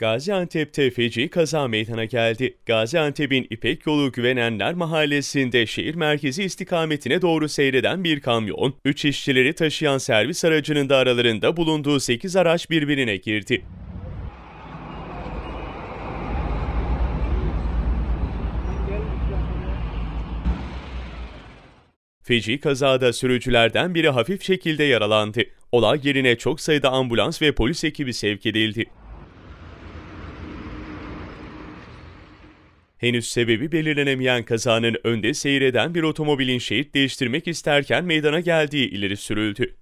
Gaziantep'te feci kaza meydana geldi. Gaziantep'in İpek Yolu Güvenenler Mahallesi'nde şehir merkezi istikametine doğru seyreden bir kamyon, 3 işçileri taşıyan servis aracının da aralarında bulunduğu 8 araç birbirine girdi. Feci kazada sürücülerden biri hafif şekilde yaralandı. Olay yerine çok sayıda ambulans ve polis ekibi sevk edildi. henüz sebebi belirlenemeyen kazanın önde seyreden bir otomobilin şerit değiştirmek isterken meydana geldiği ileri sürüldü.